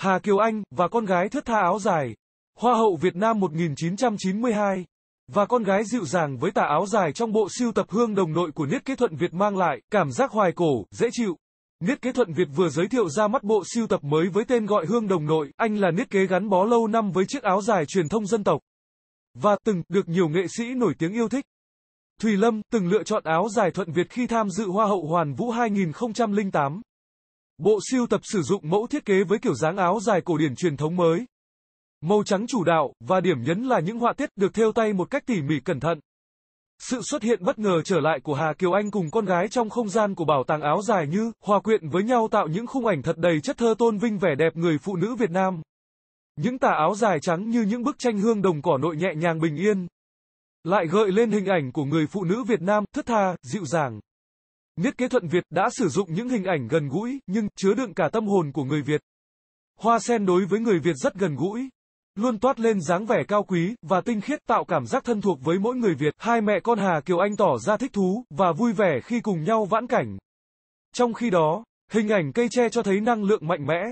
Hà Kiều Anh, và con gái thướt tha áo dài, Hoa hậu Việt Nam 1992, và con gái dịu dàng với tà áo dài trong bộ siêu tập hương đồng nội của Niết Kế Thuận Việt mang lại, cảm giác hoài cổ, dễ chịu. Niết Kế Thuận Việt vừa giới thiệu ra mắt bộ siêu tập mới với tên gọi Hương Đồng Nội, anh là Niết Kế gắn bó lâu năm với chiếc áo dài truyền thông dân tộc. Và từng được nhiều nghệ sĩ nổi tiếng yêu thích. Thùy Lâm từng lựa chọn áo dài Thuận Việt khi tham dự Hoa hậu Hoàn Vũ 2008. Bộ siêu tập sử dụng mẫu thiết kế với kiểu dáng áo dài cổ điển truyền thống mới. Màu trắng chủ đạo và điểm nhấn là những họa tiết được thêu tay một cách tỉ mỉ cẩn thận. Sự xuất hiện bất ngờ trở lại của Hà Kiều Anh cùng con gái trong không gian của bảo tàng áo dài như hòa quyện với nhau tạo những khung ảnh thật đầy chất thơ tôn vinh vẻ đẹp người phụ nữ Việt Nam. Những tà áo dài trắng như những bức tranh hương đồng cỏ nội nhẹ nhàng bình yên, lại gợi lên hình ảnh của người phụ nữ Việt Nam thất tha, dịu dàng. Viết kế thuận Việt đã sử dụng những hình ảnh gần gũi, nhưng chứa đựng cả tâm hồn của người Việt. Hoa sen đối với người Việt rất gần gũi, luôn toát lên dáng vẻ cao quý và tinh khiết tạo cảm giác thân thuộc với mỗi người Việt. Hai mẹ con Hà Kiều Anh tỏ ra thích thú và vui vẻ khi cùng nhau vãn cảnh. Trong khi đó, hình ảnh cây tre cho thấy năng lượng mạnh mẽ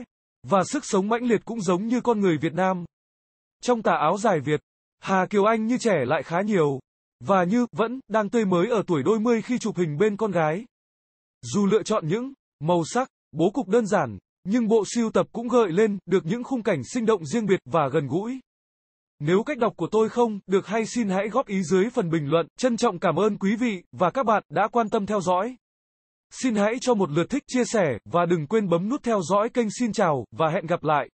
và sức sống mãnh liệt cũng giống như con người Việt Nam. Trong tà áo dài Việt, Hà Kiều Anh như trẻ lại khá nhiều và như vẫn đang tươi mới ở tuổi đôi mươi khi chụp hình bên con gái. Dù lựa chọn những màu sắc, bố cục đơn giản, nhưng bộ siêu tập cũng gợi lên được những khung cảnh sinh động riêng biệt và gần gũi. Nếu cách đọc của tôi không được hay xin hãy góp ý dưới phần bình luận. Trân trọng cảm ơn quý vị và các bạn đã quan tâm theo dõi. Xin hãy cho một lượt thích chia sẻ và đừng quên bấm nút theo dõi kênh xin chào và hẹn gặp lại.